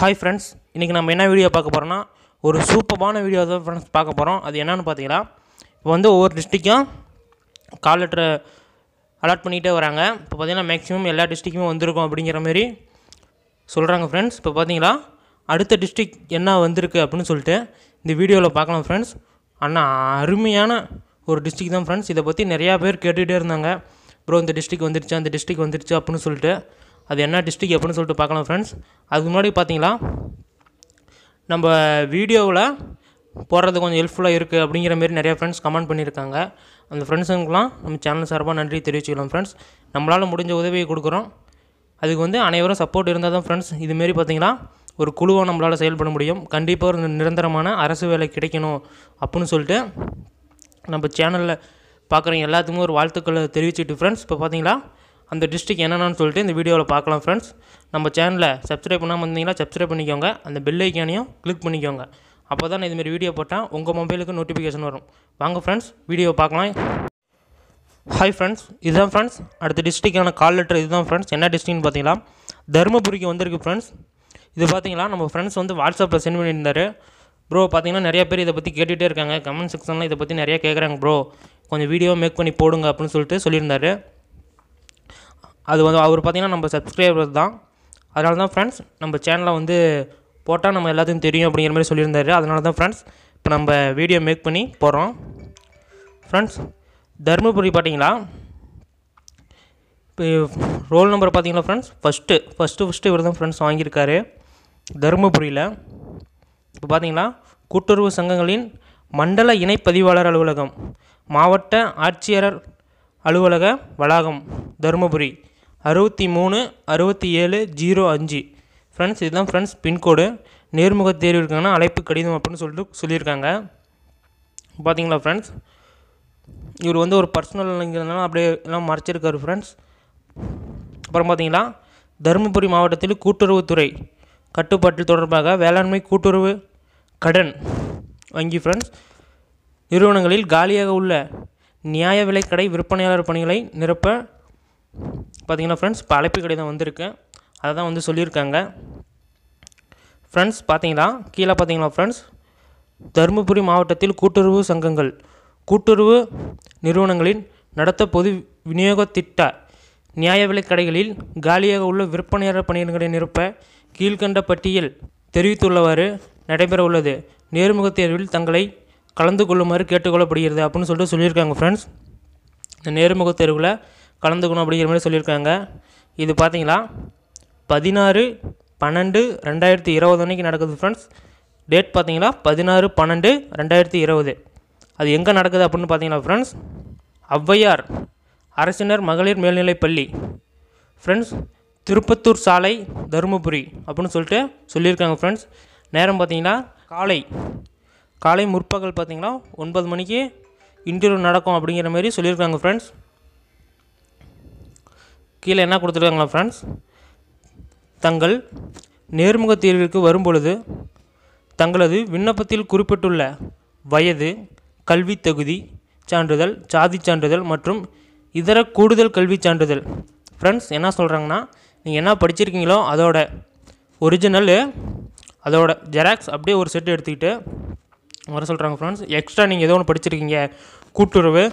hi friends இன்றைக்கி நம்ம என்ன வீடியோ பார்க்க போகிறோம்னா ஒரு சூப்பரான வீடியோ தான் ஃப்ரெண்ட்ஸ் பார்க்க போகிறோம் அது என்னென்னு பார்த்தீங்கன்னா இப்போ வந்து ஒவ்வொரு டிஸ்ட்ரிக்கும் கால் லெட்டரை அலாட் பண்ணிகிட்டே வராங்க இப்போ பார்த்தீங்கன்னா மேக்ஸிமம் எல்லா டிஸ்ட்ரிக்குமே வந்திருக்கும் அப்படிங்கிற மாதிரி சொல்கிறாங்க ஃப்ரெண்ட்ஸ் இப்போ பார்த்தீங்களா அடுத்த டிஸ்ட்ரிக் என்ன வந்திருக்கு அப்படின்னு சொல்லிட்டு இந்த வீடியோவில் பார்க்கலாம் ஃப்ரெண்ட்ஸ் ஆனால் அருமையான ஒரு டிஸ்ட்ரிக் தான் ஃப்ரெண்ட்ஸ் இதை பற்றி நிறையா பேர் கேட்டுகிட்டே இருந்தாங்க ப்ரோ இந்த டிஸ்ட்ரிக் வந்துருச்சு அந்த டிஸ்ட்ரிக் வந்துருச்சு அப்படின்னு சொல்லிட்டு அது என்ன டிஸ்ட்ரிக் அப்படின்னு சொல்லிட்டு பார்க்கலாம் ஃப்ரெண்ட்ஸ் அதுக்கு முன்னாடி பார்த்தீங்களா நம்ம வீடியோவில் போடுறது கொஞ்சம் ஹெல்ப்ஃபுல்லாக இருக்குது அப்படிங்கிற மாரி நிறையா ஃப்ரெண்ட்ஸ் கமெண்ட் பண்ணியிருக்காங்க அந்த ஃப்ரெண்ட்ஸுங்கெலாம் நம்ம சேனல் சார்பாக நன்றி தெரிவிச்சுக்கலாம் ஃப்ரெண்ட்ஸ் நம்மளால் முடிஞ்ச உதவியை கொடுக்குறோம் அதுக்கு வந்து அனைவரும் சப்போர்ட் இருந்தால் தான் ஃப்ரெண்ட்ஸ் இதுமாரி பார்த்தீங்கன்னா ஒரு குழுவாக நம்மளால் செயல்பட முடியும் கண்டிப்பாக ஒரு நிரந்தரமான அரசு வேலை கிடைக்கணும் அப்படின்னு சொல்லிட்டு நம்ம சேனலில் பார்க்குறவங்க எல்லாத்துக்குமே ஒரு வாழ்த்துக்களை தெரிவிச்சுட்டு ஃப்ரெண்ட்ஸ் இப்போ பார்த்தீங்களா அந்த டிஸ்ட்ரிக் என்னென்னு சொல்லிட்டு இந்த வீடியோவில் பார்க்கலாம் ஃப்ரெண்ட்ஸ் நம்ம சேனலை சப்ஸ்கிரைப் பண்ணாமல் இருந்தீங்கன்னா சப்ஸ்கிரைப் பண்ணிக்கோங்க அந்த பெல் ஐக்கானையும் கிளிக் பண்ணிக்கோங்க அப்போ தான் இதுமாரி வீடியோ போட்டால் உங்கள் மொபைலுக்கு நோட்டிஃபிகேஷன் வரும் வாங்க ஃப்ரெண்ட்ஸ் வீடியோ பார்க்கலாம் ஹாய் ஃப்ரெண்ட்ஸ் இதுதான் ஃப்ரெண்ட்ஸ் அடுத்த டிஸ்ட்ரிக்கான கால் லெட்டர் இதுதான் ஃப்ரெண்ட்ஸ் என்ன டிஸ்ட்ரிக்னு பார்த்தீங்களா தருமபுரிக்கு வந்திருக்கு ஃப்ரெண்ட்ஸ் இது பார்த்தீங்களா நம்ம ஃப்ரெண்ட்ஸ் வந்து வாட்ஸ்அப்பில் சென்ட் பண்ணியிருந்தார் ப்ரோ பார்த்தீங்கன்னா நிறையா பேர் இதை பற்றி கேட்டுகிட்டே இருக்காங்க கமெண்ட் செக்ஷனில் இதை பற்றி நிறையா கேட்குறாங்க ப்ரோ கொஞ்சம் வீடியோ மேக் பண்ணி போடுங்க அப்படின்னு சொல்லிட்டு சொல்லியிருந்தாரு அது வந்து அவர் பார்த்திங்கன்னா நம்ம சப்ஸ்கிரைபர் தான் அதனால தான் ஃப்ரெண்ட்ஸ் நம்ம சேனலை வந்து போட்டால் நம்ம எல்லாத்தையும் தெரியும் அப்படிங்கிற மாதிரி சொல்லியிருந்தார் அதனால தான் ஃப்ரெண்ட்ஸ் இப்போ நம்ம வீடியோ மேக் பண்ணி போகிறோம் ஃப்ரெண்ட்ஸ் தருமபுரி பார்த்தீங்களா இப்போ ரோல் நம்பர் பார்த்தீங்கன்னா ஃப்ரெண்ட்ஸ் ஃபஸ்ட்டு ஃபஸ்ட்டு ஃபஸ்ட்டு இவர் தான் ஃப்ரெண்ட்ஸ் வாங்கியிருக்காரு தருமபுரியில் இப்போ பார்த்தீங்கன்னா கூட்டுறவு சங்கங்களின் மண்டல இணைப்பதிவாளர் அலுவலகம் மாவட்ட ஆட்சியர் அலுவலக வளாகம் தருமபுரி அறுபத்தி மூணு அறுபத்தி ஏழு ஜீரோ அஞ்சு ஃப்ரெண்ட்ஸ் இதுதான் ஃப்ரெண்ட்ஸ் பின்கோடு நேர்முக தேர்விற்கான அழைப்பு கடிதம் அப்படின்னு சொல்லிட்டு சொல்லியிருக்காங்க பார்த்தீங்களா ஃப்ரெண்ட்ஸ் இவர் வந்து ஒரு பர்சனல்ங்கிறதுனால அப்படியே எல்லாம் மறைச்சிருக்காரு ஃப்ரெண்ட்ஸ் அப்புறம் பார்த்தீங்களா தருமபுரி மாவட்டத்தில் கூட்டுறவுத்துறை கட்டுப்பாட்டில் தொடர்பாக வேளாண்மை கூட்டுறவு கடன் வங்கி ஃப்ரெண்ட்ஸ் நிறுவனங்களில் காலியாக உள்ள நியாய விலைக்கடை விற்பனையாளர் பணிகளை நிரப்ப பார்த்தீங்கன்னா ஃப்ரெண்ட்ஸ் இப்போ அழைப்பு கடிதம் வந்திருக்கு அதை தான் வந்து சொல்லியிருக்காங்க ஃப்ரெண்ட்ஸ் பார்த்தீங்களா கீழே பார்த்தீங்களா ஃப்ரெண்ட்ஸ் தருமபுரி மாவட்டத்தில் கூட்டுறவு சங்கங்கள் கூட்டுறவு நிறுவனங்களின் நடத்த பொது விநியோக திட்ட நியாய விலைக் கடைகளில் காலியாக உள்ள விற்பனையாளர் பணியாளர்களை நிரப்ப கீழ்கண்ட பட்டியல் தெரிவித்துள்ளவாறு நடைபெற உள்ளது நேர்முக தேர்வில் தங்களை கலந்து கொள்ளுமாறு கேட்டுக்கொள்ளப்படுகிறது அப்படின்னு சொல்லிட்டு சொல்லியிருக்காங்க ஃப்ரெண்ட்ஸ் இந்த நேர்முக தேர்வில் கலந்துக்கணும் அப்படிங்கிற மாதிரி சொல்லியிருக்காங்க இது பார்த்தீங்களா பதினாறு பன்னெண்டு ரெண்டாயிரத்தி இருபது அன்றைக்கி நடக்குது ஃப்ரெண்ட்ஸ் டேட் பார்த்திங்களா பதினாறு பன்னெண்டு ரெண்டாயிரத்தி இருபது அது எங்கே நடக்குது அப்படின்னு பார்த்தீங்கன்னா ஃப்ரெண்ட்ஸ் ஔவையார் அரசினர் மகளிர் மேல்நிலைப் பள்ளி ஃப்ரெண்ட்ஸ் திருப்பத்தூர் சாலை தருமபுரி அப்படின்னு சொல்லிட்டு சொல்லியிருக்காங்க ஃப்ரெண்ட்ஸ் நேரம் பார்த்தீங்கன்னா காலை காலை முற்பகல் பார்த்திங்கன்னா ஒன்பது மணிக்கு இன்டர்வியூ நடக்கும் அப்படிங்கிற மாதிரி சொல்லியிருக்காங்க ஃப்ரெண்ட்ஸ் கீழே என்ன கொடுத்துருக்காங்களா ஃப்ரெண்ட்ஸ் தங்கள் நேர்முக தேர்விற்கு வரும்பொழுது தங்களது விண்ணப்பத்தில் குறிப்பிட்டுள்ள வயது கல்வி தகுதி சான்றிதழ் சாதி சான்றிதழ் மற்றும் இதர கூடுதல் கல்வி சான்றிதழ் ஃப்ரெண்ட்ஸ் என்ன சொல்கிறாங்கன்னா நீங்கள் என்ன படிச்சிருக்கீங்களோ அதோட ஒரிஜினலு அதோட ஜெராக்ஸ் அப்படியே ஒரு செட்டு எடுத்துக்கிட்டு வர சொல்கிறாங்க ஃப்ரெண்ட்ஸ் எக்ஸ்ட்ரா நீங்கள் ஏதோ ஒன்று படிச்சிருக்கீங்க கூட்டுறவு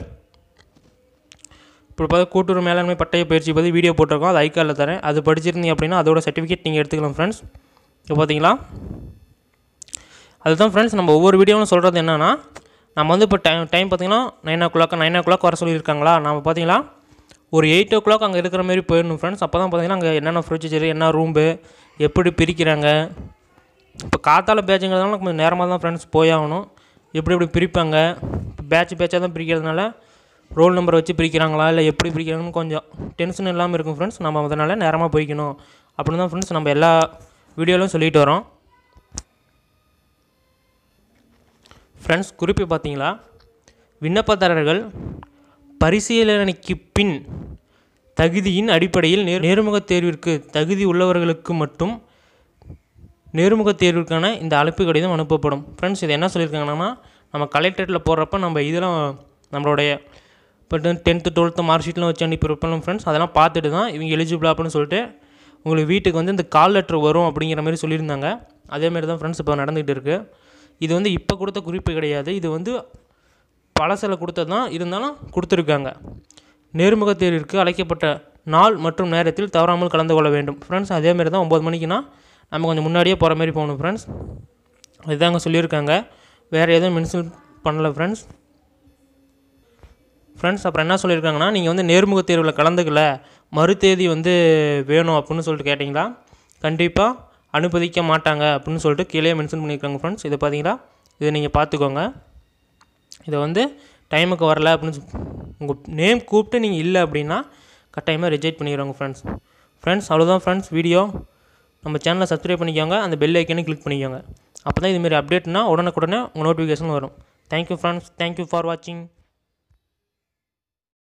இப்போ பார்த்து கூட்டுறவு மேலாண்மை பட்டய பயிற்சி பற்றி வீடியோ போட்டிருக்கோம் அது ஐக்காலில் தரேன் அது படிச்சிருந்தீங்க அப்படின்னா அதோட சர்டிஃபிகேட் நீங்கள் எடுத்துக்கலாம் ஃப்ரெண்ட்ஸ் இப்போ பார்த்தீங்களா அதுதான் ஃப்ரெண்ட்ஸ் நம்ம ஒவ்வொரு வீடியோவும் சொல்கிறது என்னென்னா நம்ம வந்து இப்போ டைம் டைம் பார்த்திங்கன்னா nine o'clock nine o'clock வர சொல்லியிருக்காங்களா நம்ம பார்த்தீங்களா ஒரு எயிட் ஓ கிளாக் அங்கே இருக்கிற மாதிரி போயிடணும் ஃப்ரெண்ட்ஸ் அப்போ தான் பார்த்தீங்கன்னா அங்கே என்னென்ன ஃப்ரிட்ஜர் என்ன ரூம்பு எப்படி பிரிக்கிறாங்க இப்போ காத்தால் பேச்சுங்கிறதுனால கொஞ்சம் நேரமாக தான் ஃப்ரெண்ட்ஸ் போயாகணும் எப்படி எப்படி பிரிப்பாங்க பேட்ச் பேட்சாக தான் பிரிக்கிறதுனால ரோல் நம்பரை வச்சு பிரிக்கிறாங்களா இல்லை எப்படி பிரிக்கிறாங்கன்னு கொஞ்சம் டென்ஷன் இல்லாமல் இருக்கும் ஃப்ரெண்ட்ஸ் நம்ம அதனால் நேரமாக போய்க்கணும் அப்படின்னு தான் ஃப்ரெண்ட்ஸ் நம்ம எல்லா வீடியோவிலும் சொல்லிட்டு வரோம் ஃப்ரெண்ட்ஸ் குறிப்பு பார்த்தீங்களா விண்ணப்பதாரர்கள் பரிசீலனைக்கு பின் தகுதியின் அடிப்படையில் நேர் நேர்முகத் தேர்விற்கு தகுதி உள்ளவர்களுக்கு மட்டும் நேர்முகத் தேர்விற்கான இந்த அழைப்பு கடிதம் அனுப்பப்படும் ஃப்ரெண்ட்ஸ் இது என்ன சொல்லியிருக்காங்கன்னா நம்ம கலெக்டரேட்டில் போடுறப்ப நம்ம இதெல்லாம் நம்மளுடைய பட் டென்த்து டுவெல்த்து மார்க் ஷீட்லாம் வச்சு அனுப்பி இருப்பாங்க ஃப்ரெண்ட்ஸ் அதெல்லாம் பார்த்துட்டு தான் இவங்க எலிஜிபிள் அப்படின்னு சொல்லிட்டு உங்களுக்கு வீட்டுக்கு வந்து இந்த கால் லெட்டர் வரும் அப்படிங்கிற மாதிரி சொல்லியிருந்தாங்க அதேமாரி தான் ஃப்ரெண்ட்ஸ் இப்போ நடந்துகிட்டு இருக்குது இது வந்து இப்போ கொடுத்த குறிப்பு கிடையாது இது வந்து பழசில் கொடுத்தது தான் இருந்தாலும் கொடுத்துருக்காங்க நேர்முக தேர்விற்கு அழைக்கப்பட்ட நாள் மற்றும் நேரத்தில் தவறாமல் கலந்து கொள்ள வேண்டும் ஃப்ரெண்ட்ஸ் அதேமாரி தான் ஒம்பது மணிக்குனா நம்ம கொஞ்சம் முன்னாடியே போகிற மாதிரி போகணும் ஃப்ரெண்ட்ஸ் இதுதாங்க சொல்லியிருக்காங்க வேறு எதுவும் மென்ஷன் பண்ணலை ஃப்ரெண்ட்ஸ் ஃப்ரெண்ட்ஸ் அப்புறம் என்ன சொல்லியிருக்காங்கன்னா நீங்கள் வந்து நேர்முக தேர்வில் கலந்துக்கல மறுதேதி வந்து வேணும் அப்படின்னு சொல்லிட்டு கேட்டிங்களா கண்டிப்பாக அனுமதிக்க மாட்டாங்க அப்படின்னு சொல்லிட்டு கீழே மென்ஷன் பண்ணியிருக்காங்க ஃப்ரெண்ட்ஸ் இதை பார்த்தீங்களா இதை நீங்கள் பார்த்துக்கோங்க இதை வந்து டைமுக்கு வரல அப்படின்னு உங்கள் நேம் கூப்பிட்டு நீங்கள் இல்லை அப்படின்னா கட்டாயமாக ரிஜெக்ட் பண்ணிக்கிறாங்க ஃப்ரெண்ட்ஸ் ஃப்ரெண்ட்ஸ் அவ்வளோதான் ஃப்ரெண்ட்ஸ் வீடியோ நம்ம சேனலை சப்ஸ்கிரைப் பண்ணிக்கோங்க அந்த பெல் ஐக்கனே கிளிக் பண்ணிக்கோங்க அப்போ தான் இதுமாரி அப்டேட்னா உடனுக்குடனே உங்கள் நோட்டிஃபிகேஷன் வரும் தேங்க்யூ ஃப்ரெண்ட்ஸ் தேங்க்யூ ஃபார் வாட்சிங்